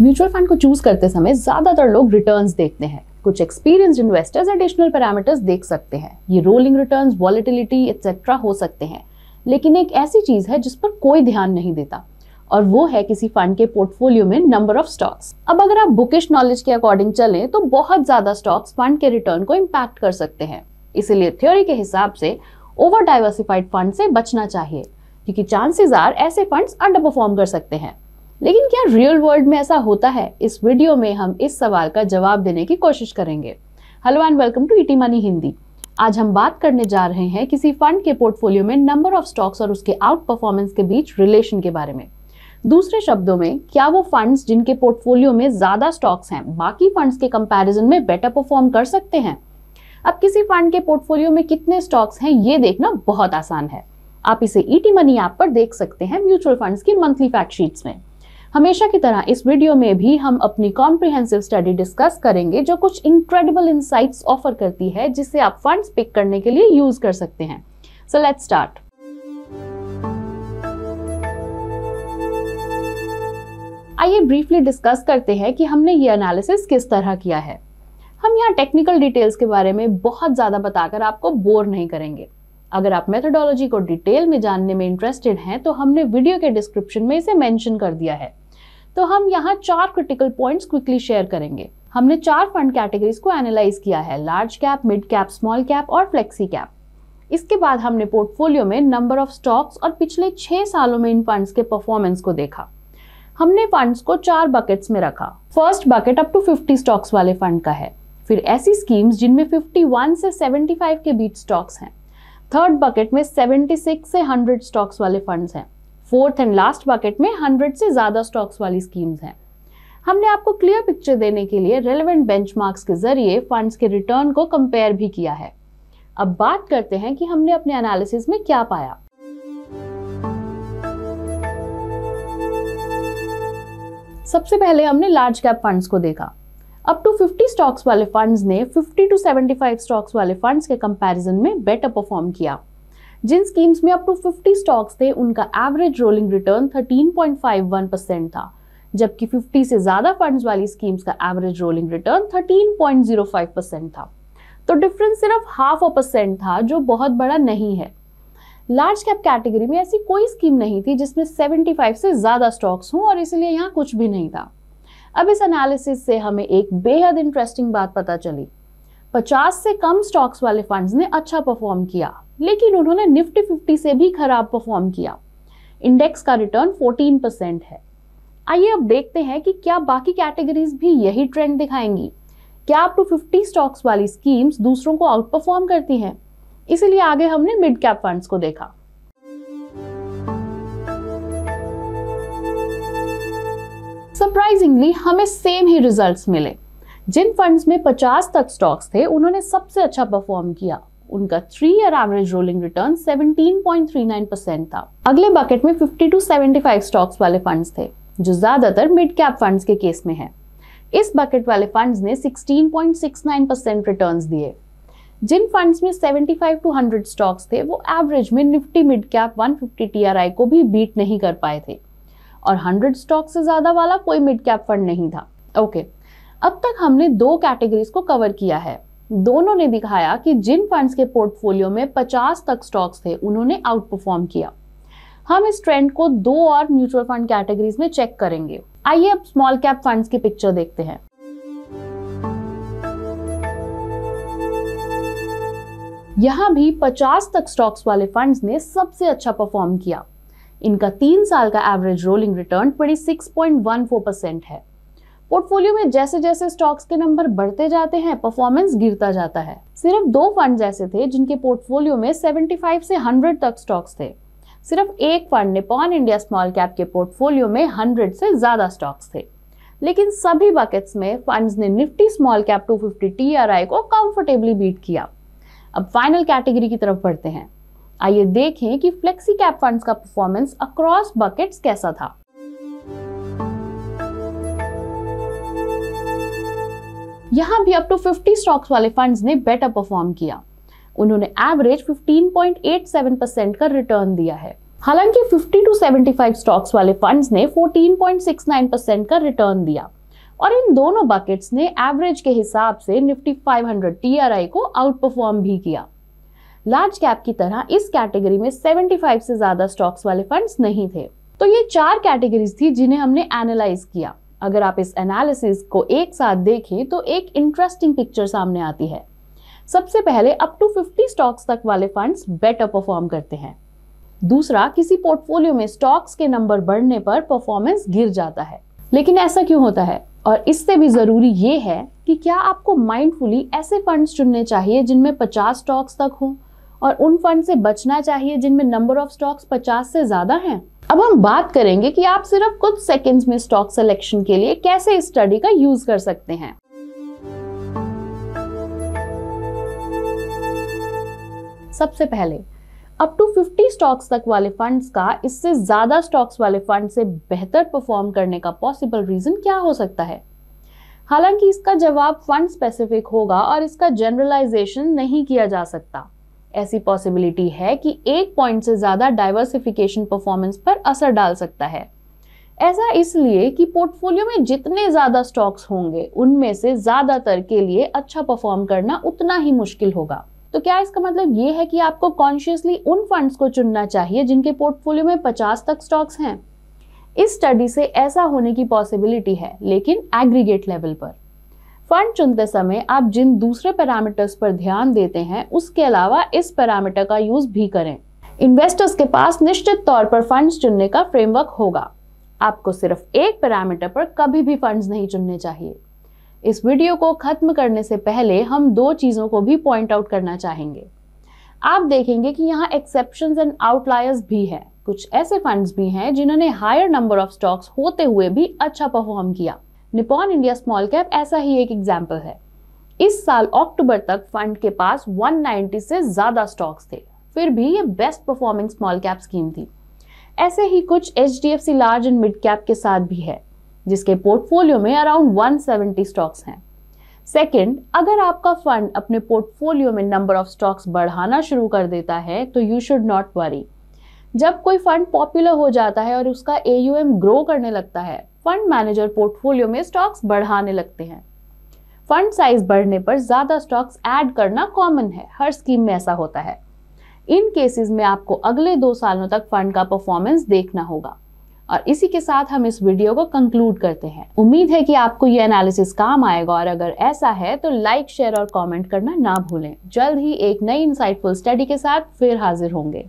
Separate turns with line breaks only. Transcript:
mutual fund को choose करते समय ज्यादातर लोग रिटर्न्स देखते हैं कुछ एक्सपीरियंस इन्वेस्टर्स एडिशनल पैरामीटर्स देख सकते हैं ये रोलिंग रिटर्न्स वॉलिटिलिटी एक्सेट्रा हो सकते हैं लेकिन एक ऐसी चीज है जिस पर कोई ध्यान नहीं देता और वो है किसी फंड के पोर्टफोलियो में नंबर ऑफ स्टॉक्स अब अगर आप बुकिश नॉलेज के अकॉर्डिंग चले तो बहुत ज्यादा स्टॉक्स फंड के रिटर्न को इम्पैक्ट कर सकते हैं इसीलिए थ्योरी के हिसाब से ओवर डाइवर्सिफाइड फंड से बचना चाहिए क्योंकि चांसेस आर ऐसे फंड्स अंडर परफॉर्म कर सकते हैं लेकिन क्या रियल वर्ल्ड में ऐसा होता है इस वीडियो में हम इस सवाल का जवाब देने की कोशिश करेंगे hello and welcome to ET Money Hindi आज हम बात करने जा रहे हैं किसी फंड के पोर्टफोलियो में नंबर ऑफ स्टॉक्स और उसके आउट परफॉर्मेंस के बीच रिलेशन के बारे में दूसरे शब्दों में क्या वो फंड्स जिनके पोर्टफोलियो में ज्यादा स्टॉक्स हैं बाकी फंड्स के कंपैरिजन में बेटर परफॉर्म कर सकते हैं अब किसी फंड के पोर्टफोलियो में कितने स्टॉक्स हैं ये देखना बहुत आसान है आप इसे ईटी मनी ऐप पर देख सकते हैं म्यूचुअल फंड्स की मंथली फैक्ट में हमेशा की तरह इस वीडियो में भी हम अपनी कॉम्प्रिहेंसिव स्टडी डिस्कस करेंगे जो कुछ इनक्रेडिबल इंसाइट्स ऑफर करती है जिसे आप फंड्स पिक करने के लिए यूज कर सकते हैं सो लेट स्टार्ट आइए ब्रीफली डिस्कस करते हैं कि हमने ये एनालिसिस किस तरह किया है हम यहाँ टेक्निकल डिटेल्स के बारे में बहुत ज़्यादा बताकर आपको बोर नहीं करेंगे अगर आप मेथोडोलॉजी को डिटेल में जानने में इंटरेस्टेड हैं तो हमने वीडियो के डिस्क्रिप्शन में इसे मेंशन कर दिया है तो हम यहाँ चार क्रिटिकल पॉइंट्स क्विकली शेयर करेंगे हमने चार फंड कैटेगरीज को एनालाइज किया है large cap mid cap small cap और फ्लेक्सी कैप इसके बाद हमने पोर्टफोलियो में नंबर ऑफ स्टॉक्स और पिछले छः सालों में इन फंड्स के परफॉर्मेंस को देखा हमने फंड्स को चार बकेट्स में रखा first bucket up to 50 stocks वाले फंड का है फिर ऐसी स्कीम्स जिनमें 51 से 75 के बीच स्टॉक्स हैं थर्ड बकेट में 76 से 100 स्टॉक्स वाले फंड्स हैं फोर्थ एंड लास्ट बकेट में 100 से ज़्यादा स्टॉक्स वाली स्कीम्स हैं हमने आपको क्लियर पिक्चर देने के लिए रेलिवेंट बेंच के जरिए फंड्स के रिटर्न को कंपेयर भी किया है अब बात करते हैं कि हमने अपने एनालिसिस में क्या पाया सबसे पहले हमने लार्ज कैप फंड्स को देखा अप टू 50 स्टॉक्स वाले फंड्स ने 50 टू 75 स्टॉक्स वाले फंड्स के कंपैरिजन में बेटर परफॉर्म किया जिन स्कीम्स में अप टू 50 स्टॉक्स थे उनका एवरेज रोलिंग रिटर्न 13.51 परसेंट था जबकि 50 से ज़्यादा फंड्स वाली स्कीम्स का एवरेज रोलिंग रिटर्न 13.05 परसेंट था तो डिफरेंस सिर्फ हाफ अ परसेंट था जो बहुत बड़ा नहीं है लार्ज कैप कैटेगरी में ऐसी कोई स्कीम नहीं थी जिसमें 75 से ज़्यादा स्टॉक्स हों और इसलिए यहाँ कुछ भी नहीं था अब इस एनालिसिस से हमें एक बेहद इंटरेस्टिंग बात पता चली 50 से कम स्टॉक्स वाले फंड्स ने अच्छा परफॉर्म किया लेकिन उन्होंने निफ्टी 50 से भी खराब परफॉर्म किया इंडेक्स का रिटर्न 14 परसेंट है आइए अब देखते हैं कि क्या बाकी कैटेगरीज भी यही ट्रेंड दिखाएंगी क्या अप टू 50 स्टॉक्स वाली स्कीम्स दूसरों को आउट परफॉर्म करती हैं इसीलिए आगे हमने मिड कैप फंड्स को देखा सरप्राइजिंगली हमें सेम ही रिजल्ट्स मिले जिन फंड्स में 50 तक स्टॉक्स थे उन्होंने सबसे अच्छा परफॉर्म किया उनका three year average rolling return 17.39 percent था अगले बकेट में 50 टू 75 स्टॉक्स वाले फंड्स थे जो ज्यादातर मिड कैप फंड्स के केस में है इस बकेट वाले फंड्स ने 16.69 परसेंट रिटर्न दिए जिन फंड्स में 75 टू 100 स्टॉक्स थे वो एवरेज में निफ्टी मिड कैप 150 टीआरआई को भी बीट नहीं कर पाए थे और 100 स्टॉक से ज़्यादा वाला कोई मिड कैप फंड नहीं था ओके okay, अब तक हमने दो कैटेगरीज को कवर किया है दोनों ने दिखाया कि जिन फंड्स के पोर्टफोलियो में 50 तक स्टॉक्स थे उन्होंने आउट परफॉर्म किया हम इस ट्रेंड को दो और म्यूचुअल फंड कैटेगरीज में चेक करेंगे आइए अब स्मॉल कैप फंड्स की पिक्चर देखते हैं यहां भी 50 तक स्टॉक्स वाले फंड्स ने सबसे अच्छा परफॉर्म किया इनका तीन साल का average rolling return twenty six point one four percent है पोर्टफोलियो में जैसे जैसे स्टॉक्स के नंबर बढ़ते जाते हैं परफॉर्मेंस गिरता जाता है सिर्फ दो फंड ऐसे थे जिनके पोर्टफोलियो में 75 से 100 तक स्टॉक्स थे सिर्फ एक fund Nippon India small cap के पोर्टफोलियो में 100 से ज़्यादा स्टॉक्स थे लेकिन सभी बकेट्स में फंड्स ने निफ्टी स्मॉल कैप 250 टीआरआई को कंफर्टेबली बीट किया अब फाइनल कैटेगरी की तरफ बढ़ते हैं आइए देखें कि फ्लेक्सी कैप फंड का परफॉर्मेंस अक्रॉस बकेट्स कैसा था यहां भी अप टू 50 स्टॉक्स वाले फंड्स ने बेटर परफॉर्म किया उन्होंने एवरेज 15.87 परसेंट का रिटर्न दिया है हालांकि 50 टू 75 स्टॉक्स वाले फंड्स ने 14.69 परसेंट का रिटर्न दिया और इन दोनों बकेट्स ने एवरेज के हिसाब से निफ्टी 500 टीआरआई को आउट परफॉर्म भी किया लार्ज कैप की तरह इस कैटेगरी में 75 से ज्यादा स्टॉक्स वाले फंड्स नहीं थे तो ये चार कैटेगरीज थी जिन्हें हमने एनालाइज किया अगर आप इस एनालिसिस को एक साथ देखें तो एक इंटरेस्टिंग पिक्चर सामने आती है सबसे पहले अप टू 50 स्टॉक्स तक वाले फंड्स बेटर परफॉर्म करते हैं दूसरा किसी पोर्टफोलियो में स्टॉक्स के नंबर बढ़ने पर परफॉर्मेंस गिर जाता है लेकिन ऐसा क्यों होता है और इससे भी ज़रूरी ये है कि क्या आपको माइंडफुली ऐसे फंड्स चुनने चाहिए जिनमें 50 स्टॉक्स तक हों और उन फंड से बचना चाहिए जिनमें नंबर ऑफ स्टॉक्स 50 से ज़्यादा हैं अब हम बात करेंगे कि आप सिर्फ कुछ सेकंड्स में स्टॉक सिलेक्शन के लिए कैसे इस स्टडी का यूज़ कर सकते हैं सबसे पहले अप टू 50 स्टॉक्स तक वाले फंड्स का इससे ज़्यादा स्टॉक्स वाले फंड से बेहतर परफॉर्म करने का पॉसिबल रीज़न क्या हो सकता है हालांकि इसका जवाब फंड स्पेसिफिक होगा और इसका जनरलाइजेशन नहीं किया जा सकता ऐसी पॉसिबिलिटी है कि एक पॉइंट से ज़्यादा डाइवर्सिफिकेशन परफॉर्मेंस पर असर डाल सकता है ऐसा इसलिए कि पोर्टफोलियो में जितने ज़्यादा स्टॉक्स होंगे उनमें से ज़्यादातर के लिए अच्छा परफॉर्म करना उतना ही मुश्किल होगा तो क्या इसका मतलब ये है कि आपको कॉन्शियसली उन फंड्स को चुनना चाहिए जिनके पोर्टफोलियो में 50 तक स्टॉक्स हैं इस स्टडी से ऐसा होने की पॉसिबिलिटी है लेकिन एग्रीगेट लेवल पर फंड चुनते समय आप जिन दूसरे पैरामीटर्स पर ध्यान देते हैं उसके अलावा इस पैरामीटर का यूज भी करें इन्वेस्टर्स के पास निश्चित तौर पर फंड्स चुनने का फ्रेमवर्क होगा आपको सिर्फ एक पैरामीटर पर कभी भी फंड्स नहीं चुनने चाहिए इस वीडियो को खत्म करने से पहले हम दो चीज़ों को भी पॉइंट आउट करना चाहेंगे आप देखेंगे कि यहाँ एक्सेप्शन एंड आउटलायर्स भी है कुछ ऐसे फंड्स भी हैं जिन्होंने हायर नंबर ऑफ स्टॉक्स होते हुए भी अच्छा परफॉर्म किया निपॉन इंडिया स्मॉल कैप ऐसा ही एक एग्जाम्पल है इस साल अक्टूबर तक फंड के पास 190 से ज़्यादा स्टॉक्स थे फिर भी ये best performing small cap scheme थी ऐसे ही कुछ एच लार्ज एंड मिड कैप के साथ भी है जिसके पोर्टफोलियो में अराउंड 170 स्टॉक्स हैं सेकंड अगर आपका फंड अपने पोर्टफोलियो में नंबर ऑफ स्टॉक्स बढ़ाना शुरू कर देता है तो यू शुड नॉट वरी जब कोई फंड पॉपुलर हो जाता है और उसका एयूएम ग्रो करने लगता है फंड मैनेजर पोर्टफोलियो में स्टॉक्स बढ़ाने लगते हैं फंड साइज बढ़ने पर ज़्यादा स्टॉक्स ऐड करना कॉमन है हर स्कीम में ऐसा होता है इन केसेस में आपको अगले दो सालों तक फंड का परफॉर्मेंस देखना होगा और इसी के साथ हम इस वीडियो को कंक्लूड करते हैं उम्मीद है कि आपको ये एनालिसिस काम आएगा और अगर ऐसा है तो लाइक शेयर और कमेंट करना ना भूलें जल्द ही एक नई इंसाइटफुल स्टडी के साथ फिर हाजिर होंगे